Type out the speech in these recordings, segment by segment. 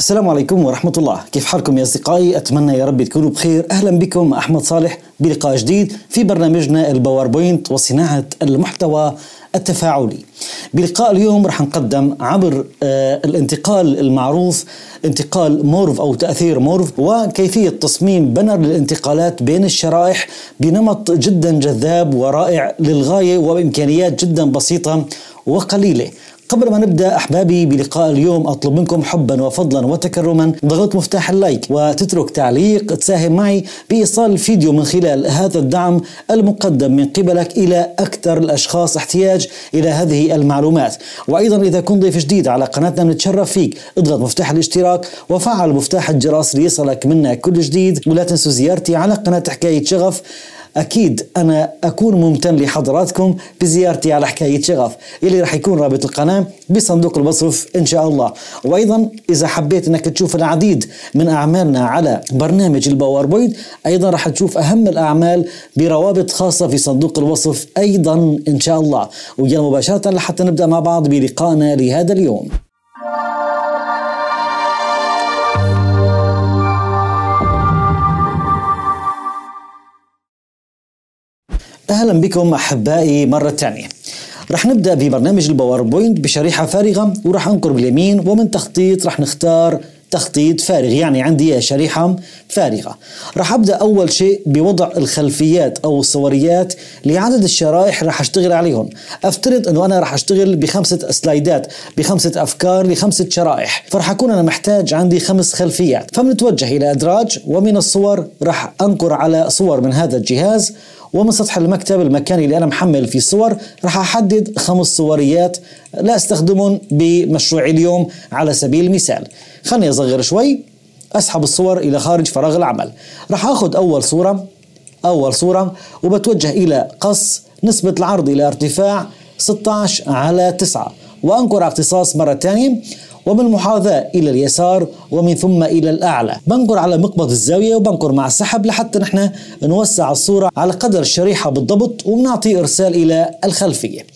السلام عليكم ورحمة الله كيف حالكم يا أصدقائي أتمنى يا رب تكونوا بخير أهلا بكم أحمد صالح بلقاء جديد في برنامجنا الباوربوينت وصناعة المحتوى التفاعلي بلقاء اليوم رح نقدم عبر آه، الانتقال المعروف انتقال مورف أو تأثير مورف وكيفية تصميم بنر للانتقالات بين الشرائح بنمط جدا جذاب ورائع للغاية وبإمكانيات جدا بسيطة وقليلة قبل ما نبدا احبابي بلقاء اليوم اطلب منكم حبا وفضلا وتكرما ضغط مفتاح اللايك وتترك تعليق تساهم معي بايصال الفيديو من خلال هذا الدعم المقدم من قبلك الى اكثر الاشخاص احتياج الى هذه المعلومات وايضا اذا كنت ضيف جديد على قناتنا نتشرف فيك اضغط مفتاح الاشتراك وفعل مفتاح الجرس ليصلك منا كل جديد ولا تنسوا زيارتي على قناه حكايه شغف أكيد أنا أكون ممتن لحضراتكم بزيارتي على حكاية شغف اللي راح يكون رابط القناة بصندوق المصرف إن شاء الله وأيضا إذا حبيت أنك تشوف العديد من أعمالنا على برنامج الباوربوينت أيضا راح تشوف أهم الأعمال بروابط خاصة في صندوق الوصف أيضا إن شاء الله ويلا مباشرة لحتى نبدأ مع بعض بلقائنا لهذا اليوم أهلا بكم أحبائي مرة ثانية رح نبدأ ببرنامج الباوربوينت بشريحة فارغة ورح أنقر باليمين ومن تخطيط رح نختار تخطيط فارغ يعني عندي شريحة فارغة رح أبدأ أول شيء بوضع الخلفيات أو الصوريات لعدد الشرائح رح أشتغل عليهم أفترض أنه أنا رح أشتغل بخمسة سلايدات بخمسة أفكار لخمسة شرائح فرح أكون أنا محتاج عندي خمس خلفيات فبنتوجه إلى أدراج ومن الصور رح أنقر على صور من هذا الجهاز ومن سطح المكتب المكان اللي انا محمل فيه صور راح احدد خمس صوريات لا استخدمهم بمشروعي اليوم على سبيل المثال خلني اصغر شوي اسحب الصور الى خارج فراغ العمل راح اخذ اول صوره اول صوره وبتوجه الى قص نسبه العرض الى ارتفاع 16 على 9 وانقر اختصاص مره ثانيه وبالمحاذاة إلى اليسار ومن ثم إلى الأعلى بنقر على مقبض الزاوية وبنقر مع السحب لحتى نحن نوسع الصورة على قدر الشريحة بالضبط وبنعطي إرسال إلى الخلفية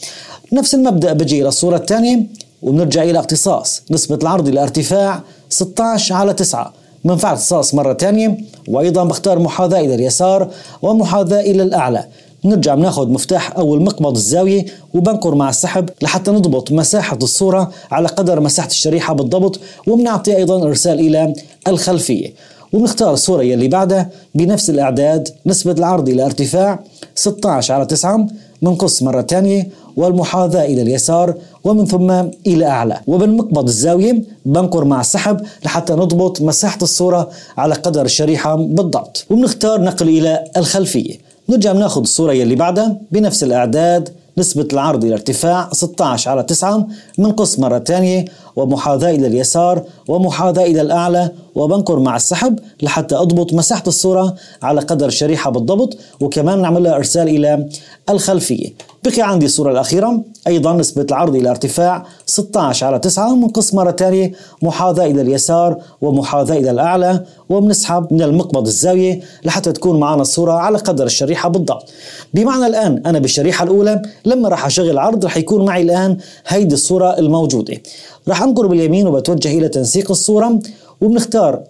نفس المبدأ بجي إلى الصورة الثانية وبنرجع إلى اقتصاص نسبة العرض إلى ارتفاع 16 على 9 منفعة اقتصاص مرة ثانية وأيضا بختار محاذاة إلى اليسار ومحاذاة إلى الأعلى نرجع بناخذ مفتاح أو المقبض الزاوية وبنكر مع السحب لحتى نضبط مساحة الصورة على قدر مساحة الشريحة بالضبط وبنعطي أيضا إرسال إلى الخلفية وبنختار الصورة يلي بعدها بنفس الأعداد نسبة العرض إلى ارتفاع 16 على 9 بنقص مرة ثانية والمحاذاة إلى اليسار ومن ثم إلى أعلى وبالمقبض الزاوية بنقر مع السحب لحتى نضبط مساحة الصورة على قدر الشريحة بالضبط وبنختار نقل إلى الخلفية نرجع بناخذ الصورة يلي بعدها بنفس الأعداد نسبة العرض إلى ارتفاع 16 على 9 بنقص مرة ثانية ومحاذاة إلى اليسار ومحاذاة إلى الأعلى وبنكر مع السحب لحتى أضبط مساحة الصورة على قدر الشريحة بالضبط وكمان نعملها إرسال إلى الخلفية بقي عندي الصورة الأخيرة أيضا نسبة العرض إلى ارتفاع 16 على 9 منقص مرة ثانية محاذاة إلى اليسار ومحاذاة إلى الأعلى وبنسحب من المقبض الزاوية لحتى تكون معنا الصورة على قدر الشريحة بالضبط بمعنى الآن أنا بالشريحة الأولى لما راح أشغل عرض راح يكون معي الآن هيدي الصورة الموجودة راح أنقر باليمين وبتوجه إلى تنسيق الصورة وبنختار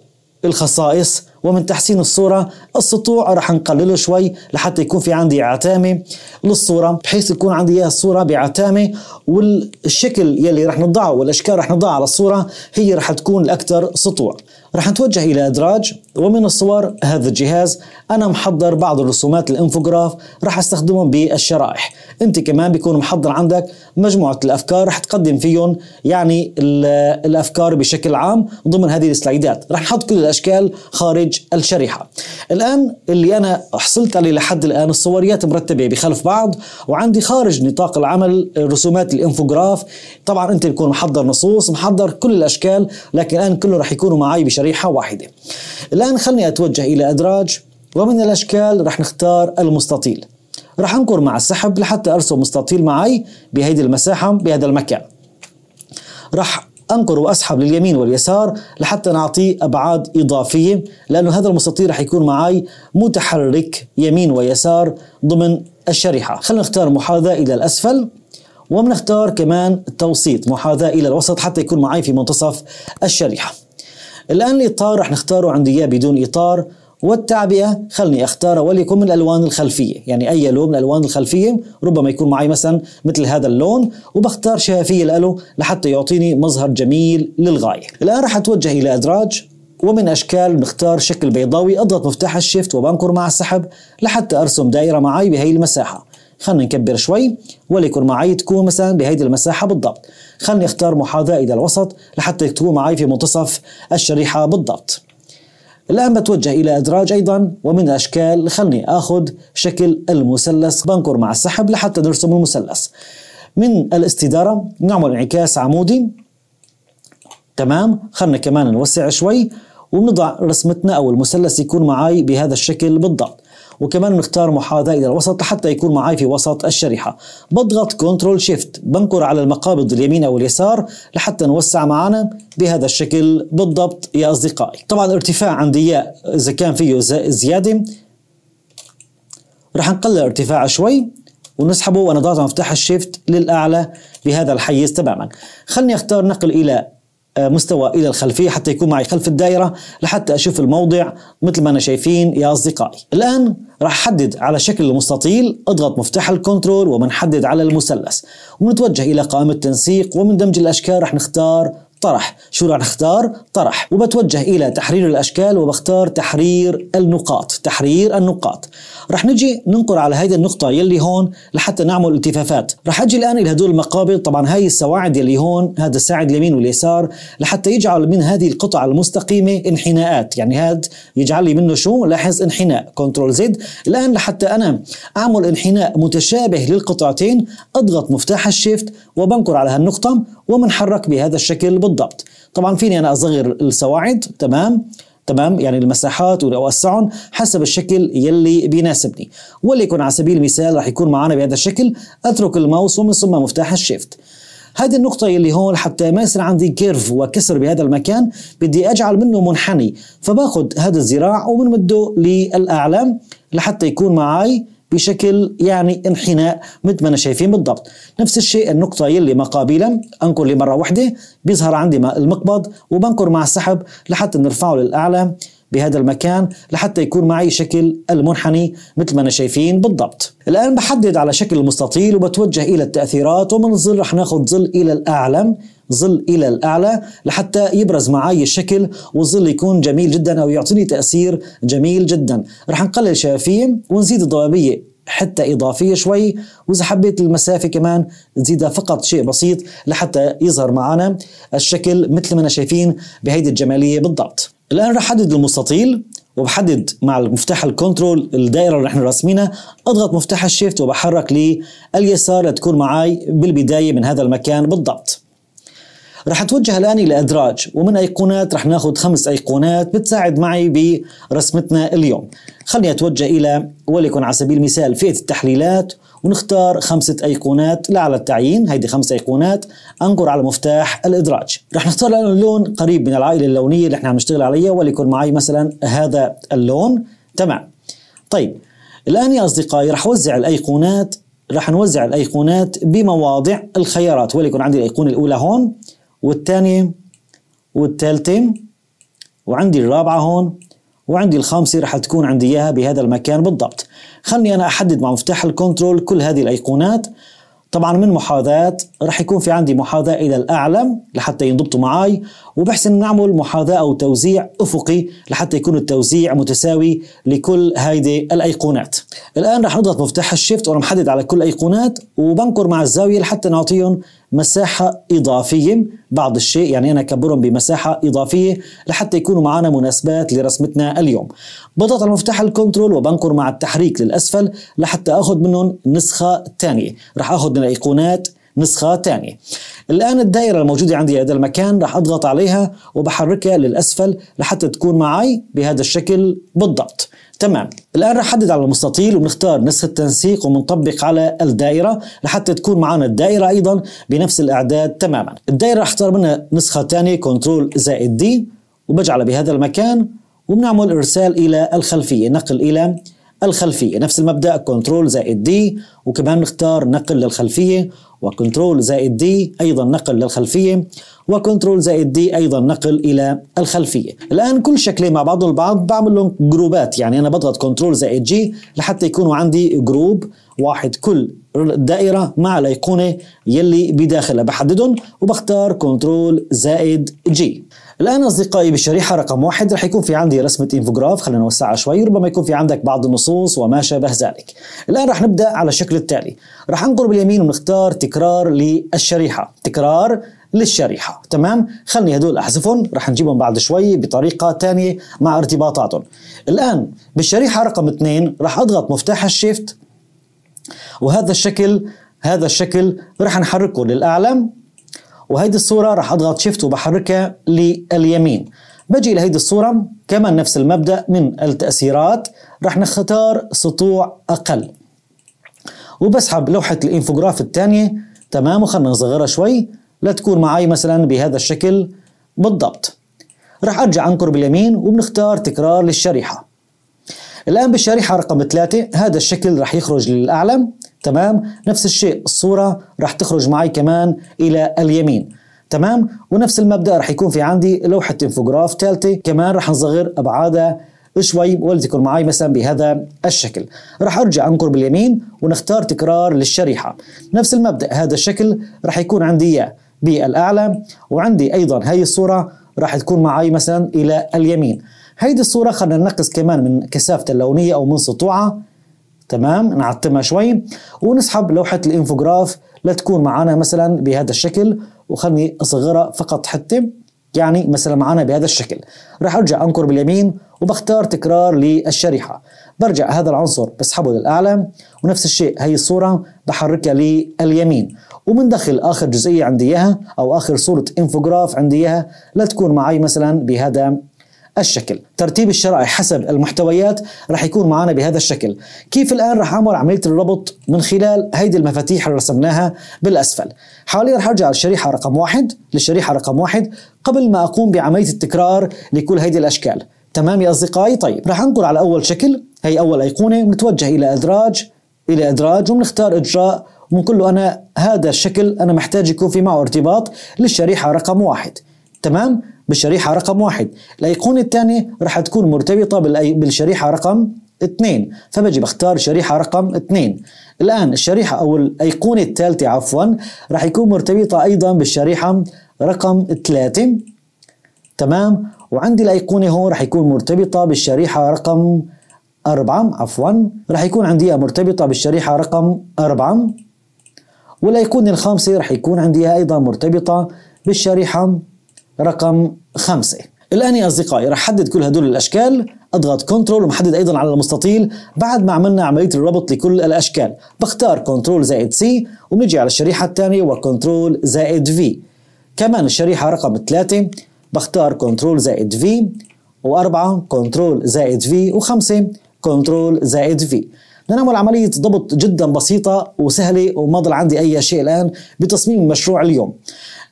الخصائص ومن تحسين الصورة السطوع راح نقلله شوي لحتى يكون في عندي عتامة للصورة بحيث يكون عندي إياها الصورة بعتامة والشكل يلي راح نضعه والأشكال راح نضعها على الصورة هي راح تكون الأكثر سطوع رح نتوجه إلى إدراج ومن الصور هذا الجهاز أنا محضر بعض الرسومات الإنفوغراف رح أستخدمهم بالشرائح أنت كمان بيكون محضر عندك مجموعة الأفكار رح تقدم فيهم يعني الأفكار بشكل عام ضمن هذه السلايدات رح نحط كل الأشكال خارج الشريحة الآن اللي أنا حصلت عليه لحد الآن الصوريات مرتبة بخلف بعض وعندي خارج نطاق العمل رسومات الإنفوغراف طبعا أنت بيكون محضر نصوص محضر كل الأشكال لكن الآن كله رح يكونوا معي بشريحة شريحة واحدة الآن خلني أتوجه إلى أدراج ومن الأشكال رح نختار المستطيل رح أنكر مع السحب لحتى أرسم مستطيل معي بهيدي المساحة بهذا المكان رح أنقر وأسحب لليمين واليسار لحتى نعطيه أبعاد إضافية لأنه هذا المستطيل رح يكون معي متحرك يمين ويسار ضمن الشريحة خلينا نختار محاذاة إلى الأسفل وبنختار كمان التوسيط محاذاة إلى الوسط حتى يكون معي في منتصف الشريحة الآن الإطار رح نختاره عندي إياه بدون إطار والتعبئة خلني أختار وليكن من الألوان الخلفية يعني أي لون من الألوان الخلفية ربما يكون معي مثلا مثل هذا اللون وبختار شفافية له لحتى يعطيني مظهر جميل للغاية الآن رح أتوجه إلى أدراج ومن أشكال نختار شكل بيضاوي أضغط مفتاح الشيفت وبنكر مع السحب لحتى أرسم دائرة معي بهي المساحة خلينا نكبر شوي وليكن معي تكون مثلا بهيدي المساحة بالضبط خليني اختار محاذاة إلى الوسط لحتى تكون معي في منتصف الشريحة بالضبط الآن بتوجه إلى إدراج أيضا ومن الأشكال خلني آخذ شكل المثلث بنكر مع السحب لحتى نرسم المثلث من الاستدارة نعمل انعكاس عمودي تمام خلنا كمان نوسع شوي ونضع رسمتنا أو المثلث يكون معي بهذا الشكل بالضبط وكمان بنختار محاذاه الى الوسط لحتى يكون معي في وسط الشريحه بضغط كنترول شيفت بنكر على المقابض اليمين او اليسار لحتى نوسع معنا بهذا الشكل بالضبط يا اصدقائي طبعا ارتفاع عندي اذا كان فيه زياده رح نقلل ارتفاع شوي ونسحبه وانا ضاغط على مفتاح الشيفت للاعلى بهذا الحيز تماما خلني اختار نقل الى آه، مستوى الى الخلفيه حتى يكون معي خلف الدائره لحتى اشوف الموضع مثل ما انا شايفين يا اصدقائي الان راح احدد على شكل المستطيل اضغط مفتاح الكنترول ومنحدد على المثلث ونتوجه الى قائمه تنسيق ومن دمج الاشكال راح نختار طرح شو رح نختار طرح وبتوجه إلى تحرير الأشكال وبختار تحرير النقاط تحرير النقاط رح نجي ننقر على هذه النقطة يلي هون لحتى نعمل التفافات رح أجي الآن إلى هدول المقابض طبعا هاي السواعد يلي هون هذا الساعد اليمين واليسار لحتى يجعل من هذه القطع المستقيمة انحناءات يعني هذا يجعل لي منه شو لاحظ انحناء كنترول زد الآن لحتى أنا أعمل انحناء متشابه للقطعتين أضغط مفتاح الشيفت وبنقر على هالنقطة ومنحرك بهذا الشكل بالضبط بالضبط طبعا فيني انا اصغر السواعد تمام تمام يعني المساحات واوسعهم حسب الشكل يلي بيناسبني وليكن على سبيل المثال رح يكون معنا بهذا الشكل اترك الماوس ومن ثم مفتاح الشيفت هذه النقطة اللي هون حتى ما يصير عندي كيرف وكسر بهذا المكان بدي أجعل منه منحني فباخذ هذا الذراع وبنمده للأعلى لحتى يكون معي بشكل يعني انحناء مثل ما انا شايفين بالضبط نفس الشيء النقطة يلي مقابلة انكر لمرة واحدة بيظهر عندي المقبض وبنكر مع السحب لحتى نرفعه للأعلى بهذا المكان لحتى يكون معي شكل المنحني مثل ما أنا شايفين بالضبط الآن بحدد على شكل المستطيل وبتوجه إلى التأثيرات ومن الظل رح ناخذ ظل إلى الأعلى ظل إلى الأعلى لحتى يبرز معي الشكل والظل يكون جميل جدا أو يعطيني تأثير جميل جدا رح نقلل شفافية ونزيد الضبابية حتة إضافية شوي وإذا حبيت المسافة كمان نزيدها فقط شيء بسيط لحتى يظهر معنا الشكل مثل ما أنا شايفين بهيدي الجمالية بالضبط الآن راح أحدد المستطيل وبحدد مع المفتاح الكنترول الدائرة اللي احنا راسمينها أضغط مفتاح الشيفت وبحرك لليسار لتكون معي بالبداية من هذا المكان بالضبط راح اتوجه الان الى ادراج ومن ايقونات راح ناخذ خمس ايقونات بتساعد معي برسمتنا اليوم خليني اتوجه الى وليكن على سبيل المثال فئه التحليلات ونختار خمسة أيقونات لعلى التعيين هيدي خمسة أيقونات أنقر على مفتاح الإدراج رح نختار اللون قريب من العائلة اللونية اللي احنا عم نشتغل عليها وليكن معي مثلا هذا اللون تمام طيب الآن يا أصدقائي رح أوزع الأيقونات رح نوزع الأيقونات بمواضع الخيارات وليكن عندي الأيقونة الأولى هون والثانية والثالثة وعندي الرابعة هون وعندي الخامسة رح تكون عندي إياها بهذا المكان بالضبط خلني أنا أحدد مع مفتاح الكنترول كل هذه الأيقونات طبعا من محاذاة رح يكون في عندي محاذاة إلى الأعلى لحتى ينضبطوا معي وبحسن نعمل محاذاة أو توزيع أفقي لحتى يكون التوزيع متساوي لكل هيدي الأيقونات الآن رح نضغط مفتاح الشيفت وأنا محدد على كل أيقونات وبنكر مع الزاوية لحتى نعطيهم مساحة إضافية بعض الشيء يعني أنا أكبرهم بمساحة إضافية لحتى يكونوا معنا مناسبات لرسمتنا اليوم بضغط على مفتاح الكنترول وبنقر مع التحريك للأسفل لحتى أخذ منهم نسخة ثانية رح أخذ من الأيقونات نسخة ثانية الآن الدائرة الموجودة عندي هذا المكان راح أضغط عليها وبحركها للأسفل لحتى تكون معي بهذا الشكل بالضبط تمام الآن راح أحدد على المستطيل وبنختار نسخة تنسيق وبنطبق على الدائرة لحتى تكون معنا الدائرة أيضا بنفس الأعداد تماما الدائرة راح اختار منها نسخة ثانية كنترول زائد دي وبجعلها بهذا المكان وبنعمل إرسال إلى الخلفية نقل إلى الخلفية نفس المبدأ كنترول زائد دي وكمان نختار نقل للخلفية وكنترول زائد دي أيضا نقل للخلفية وكنترول زائد دي أيضا نقل إلى الخلفية الآن كل شكلين مع بعض البعض بعمل لهم جروبات يعني أنا بضغط كنترول زائد جي لحتى يكونوا عندي جروب واحد كل دائرة مع الأيقونة يلي بداخلها بحددهم وبختار كنترول زائد جي الان اصدقائي بالشريحه رقم واحد رح يكون في عندي رسمه انفوجراف خلينا نوسعها شوي ربما يكون في عندك بعض النصوص وما شابه ذلك الان رح نبدا على الشكل التالي رح انقر باليمين ونختار تكرار للشريحه تكرار للشريحه تمام خلني هدول احذفهم رح نجيبهم بعد شوي بطريقه ثانيه مع ارتباطاتهم الان بالشريحه رقم اثنين رح اضغط مفتاح الشيفت وهذا الشكل هذا الشكل رح نحركه للاعلى وهيدي الصورة راح أضغط شيفت وبحركها لليمين بجي لهيدي الصورة كمان نفس المبدأ من التأثيرات راح نختار سطوع أقل وبسحب لوحة الإنفوغراف الثانية تمام وخلنا نصغرها شوي لتكون معي مثلا بهذا الشكل بالضبط راح أرجع أنقر باليمين وبنختار تكرار للشريحة الآن بالشريحة رقم 3 هذا الشكل راح يخرج للأعلى تمام نفس الشيء الصورة راح تخرج معي كمان إلى اليمين تمام ونفس المبدأ راح يكون في عندي لوحة انفوجراف ثالثة كمان راح نصغر أبعادها شوي ولتكن معي مثلا بهذا الشكل راح ارجع انقر باليمين ونختار تكرار للشريحة نفس المبدأ هذا الشكل راح يكون عندي إياه بالأعلى وعندي أيضا هاي الصورة راح تكون معي مثلا إلى اليمين هيدي الصورة خلينا ننقص كمان من كثافة اللونية أو من سطوعها تمام نعتمها شوي ونسحب لوحة الانفوجراف لتكون معنا مثلا بهذا الشكل وخلني اصغرها فقط حتى يعني مثلا معنا بهذا الشكل راح ارجع انقر باليمين وبختار تكرار للشريحة برجع هذا العنصر بسحبه للأعلى ونفس الشيء هي الصورة بحركها لليمين وبندخل آخر جزئية عندي إياها أو آخر صورة انفوجراف عندي إياها لتكون معي مثلا بهذا الشكل ترتيب الشرائح حسب المحتويات رح يكون معنا بهذا الشكل كيف الآن رح أعمل عملية الربط من خلال هيدي المفاتيح اللي رسمناها بالأسفل حاليا رح أرجع للشريحة رقم واحد للشريحة رقم واحد قبل ما أقوم بعملية التكرار لكل هيدي الأشكال تمام يا أصدقائي طيب رح أنقر على أول شكل هي أول أيقونة ونتوجه إلى إدراج إلى إدراج وبنختار إجراء وبنقول له أنا هذا الشكل أنا محتاج يكون في معه ارتباط للشريحة رقم واحد تمام بالشريحة رقم واحد الأيقونة الثانية رح تكون مرتبطة بالشريحة رقم اثنين فبجي بختار شريحة رقم اثنين الآن الشريحة أو الأيقونة الثالثة عفوا رح يكون مرتبطة أيضا بالشريحة رقم ثلاثة تمام وعندي الأيقونة هون رح يكون مرتبطة بالشريحة رقم أربعة عفوا رح يكون عندي مرتبطة بالشريحة رقم أربعة والأيقونة الخامسة رح يكون عندي أيضا مرتبطة بالشريحة رقم خمسة الآن يا أصدقائي رح حدد كل هدول الأشكال أضغط كنترول ومحدد أيضا على المستطيل بعد ما عملنا عملية الربط لكل الأشكال بختار كنترول زائد سي وبنجي على الشريحة الثانية وكنترول زائد في كمان الشريحة رقم ثلاثة بختار كنترول زائد في وأربعة كنترول زائد في وخمسة كنترول زائد في نعمل عملية ضبط جدا بسيطة وسهلة وما ضل عندي أي شيء الآن بتصميم مشروع اليوم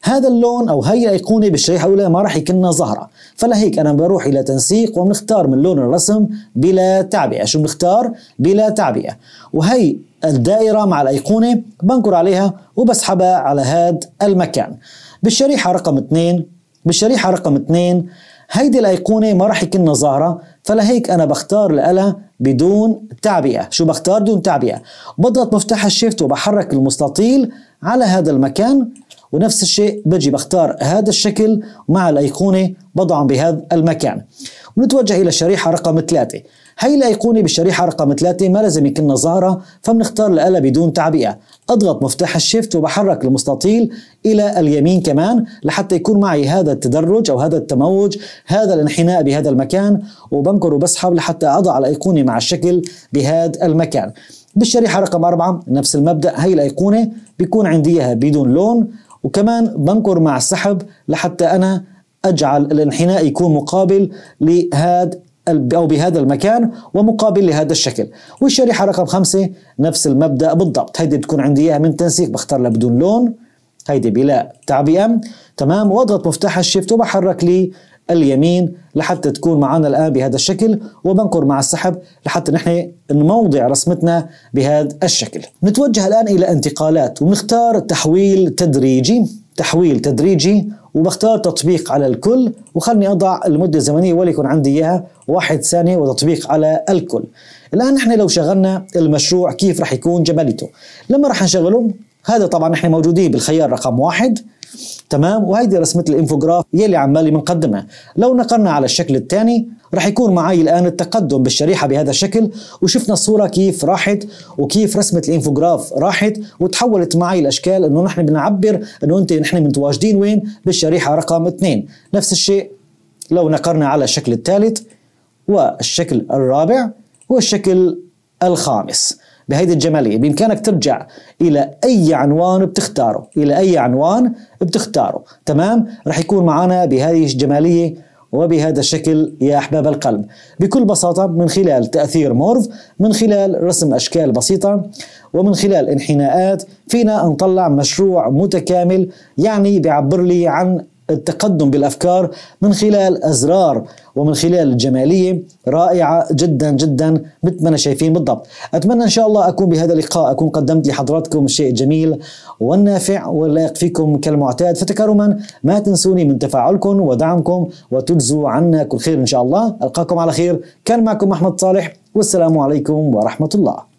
هذا اللون او هي الايقونه بالشريحه الاولى ما راح يكون ظاهره فلهيك انا بروح الى تنسيق وبنختار من لون الرسم بلا تعبئه شو بنختار بلا تعبئه وهي الدائره مع الايقونه بنكر عليها وبسحبها على هذا المكان بالشريحه رقم 2 بالشريحه رقم 2 هيدي الايقونه ما راح يكون ظاهره فلهيك انا بختار الاله بدون تعبئه شو بختار دون تعبئه بضغط مفتاح الشيفت وبحرك المستطيل على هذا المكان ونفس الشيء بجي بختار هذا الشكل مع الأيقونة بضعهم بهذا المكان ونتوجه إلى الشريحة رقم 3 هي الأيقونة بالشريحة رقم 3 ما لازم يكون ظاهرة فبنختار الآلة بدون تعبئة أضغط مفتاح الشيفت وبحرك المستطيل إلى اليمين كمان لحتى يكون معي هذا التدرج أو هذا التموج هذا الانحناء بهذا المكان وبنكر وبسحب لحتى أضع الأيقونة مع الشكل بهذا المكان بالشريحة رقم أربعة نفس المبدأ هي الأيقونة بيكون عندي إياها بدون لون وكمان بنكر مع السحب لحتى أنا أجعل الانحناء يكون مقابل لهذا أو بهذا المكان ومقابل لهذا الشكل والشريحة رقم خمسة نفس المبدأ بالضبط هيدي بتكون عندي إياها من تنسيق بختار لها بدون لون هيدي بلا تعبئة تمام واضغط مفتاح الشيفت وبحرك لي اليمين لحتى تكون معنا الآن بهذا الشكل وبنقر مع السحب لحتى نحن نموضع رسمتنا بهذا الشكل نتوجه الآن إلى انتقالات ونختار تحويل تدريجي تحويل تدريجي وبختار تطبيق على الكل وخلني أضع المدة الزمنية وليكن عندي إياها واحد ثانية وتطبيق على الكل الآن نحن لو شغلنا المشروع كيف رح يكون جماليته لما رح نشغله هذا طبعا نحن موجودين بالخيار رقم واحد تمام وهيدي رسمة الانفوغراف يلي عمالي بنقدمها لو نقلنا على الشكل الثاني رح يكون معي الآن التقدم بالشريحة بهذا الشكل وشفنا الصورة كيف راحت وكيف رسمة الانفوغراف راحت وتحولت معي الأشكال أنه نحن بنعبر أنه أنت نحن متواجدين وين بالشريحة رقم اثنين نفس الشيء لو نقرنا على الشكل الثالث والشكل الرابع والشكل الخامس بهيدي الجماليه بامكانك ترجع الى اي عنوان بتختاره الى اي عنوان بتختاره تمام رح يكون معنا بهذه الجماليه وبهذا الشكل يا أحباب القلب بكل بساطة من خلال تأثير مورف من خلال رسم أشكال بسيطة ومن خلال انحناءات فينا نطلع مشروع متكامل يعني بيعبر لي عن التقدم بالافكار من خلال ازرار ومن خلال جماليه رائعه جدا جدا مثل ما انا شايفين بالضبط اتمنى ان شاء الله اكون بهذا اللقاء اكون قدمت لحضراتكم الشيء الجميل والنافع واللائق فيكم كالمعتاد فتكرما ما تنسوني من تفاعلكم ودعمكم وتجزوا عنا كل خير ان شاء الله القاكم على خير كان معكم احمد صالح والسلام عليكم ورحمه الله